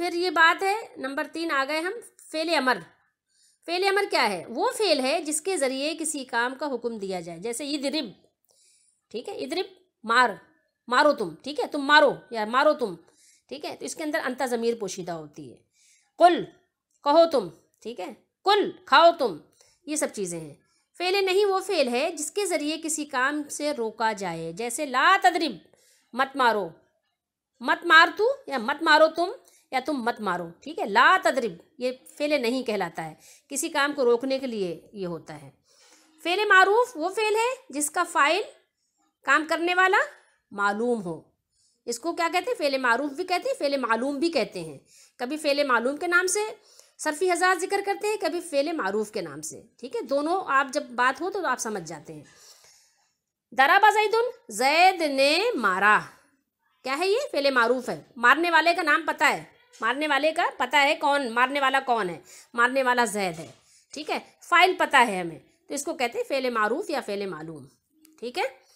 फिर ये बात है नंबर तीन आ गए हम फेल अमर फेल अमर क्या है वो फेल है जिसके ज़रिए किसी काम का हुक्म दिया जाए जैसे इदरिब ठीक है इदरिब मार मारो तुम ठीक है तुम मारो या मारो तुम ठीक है तो इसके अंदर अंत ज़मीर पोशीदा होती है कुल कहो तुम ठीक है कुल खाओ तुम ये सब चीज़ें हैं फेल नहीं वो फेल है जिसके ज़रिए किसी काम से रोका जाए जैसे ला तदरिब मत मारो मत मार तू या मत मारो तुम या तुम मत मारो ठीक है ला तदरिब ये फेले नहीं कहलाता है किसी काम को रोकने के लिए ये होता है फेले मारूफ वो फेल है जिसका फ़ाइल काम करने वाला मालूम हो इसको क्या कहते हैं फेले मारूफ भी कहते हैं फेले मालूम भी कहते हैं कभी फेले मालूम के नाम से सरफी हज़ार जिक्र करते हैं कभी फेले मारूफ के नाम से ठीक है दोनों आप जब बात हो तो आप समझ जाते हैं दराबा जैदुन जैद ने मारा क्या है ये फेले मारूफ है मारने वाले का नाम पता है मारने वाले का पता है कौन मारने वाला कौन है मारने वाला जैद है ठीक है फाइल पता है हमें तो इसको कहते हैं फेले मारूफ या फेले मालूम ठीक है